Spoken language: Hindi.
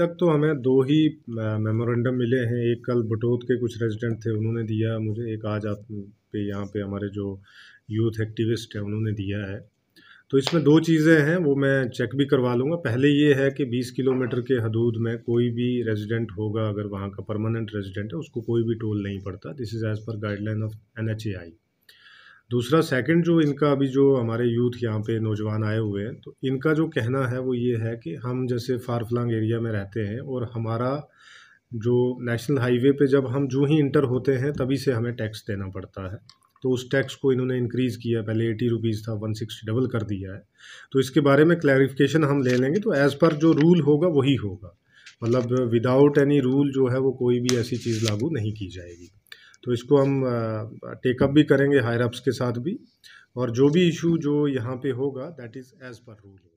तक तो हमें दो ही मेमोरेंडम मिले हैं एक कल बटोत के कुछ रेजिडेंट थे उन्होंने दिया मुझे एक आज आप पे यहाँ पे हमारे जो यूथ एक्टिविस्ट हैं उन्होंने दिया है तो इसमें दो चीज़ें हैं वो मैं चेक भी करवा लूँगा पहले ये है कि 20 किलोमीटर के हदूद में कोई भी रेजिडेंट होगा अगर वहाँ का परमानेंट रेजिडेंट है उसको कोई भी टोल नहीं पड़ता this is as per guideline of an दूसरा सेकंड जो इनका अभी जो हमारे यूथ यहाँ पे नौजवान आए हुए हैं तो इनका जो कहना है वो ये है कि हम जैसे फारफलांग एरिया में रहते हैं और हमारा जो नेशनल हाईवे पे जब हम जो ही इंटर होते हैं तभी से हमें टैक्स देना पड़ता है तो उस टैक्स को इन्होंने इंक्रीज़ किया पहले एटी रुपीज़ था वन सिक्सटी डबल कर दिया है तो इसके बारे में क्लैरिफिकेशन हम ले लेंगे तो एज़ पर जो रूल होगा वही होगा मतलब विदाउट एनी रूल जो है वो कोई भी ऐसी चीज़ लागू नहीं की जाएगी तो इसको हम टेकअप भी करेंगे हायर अप्स के साथ भी और जो भी इशू जो यहाँ पे होगा that is as per rule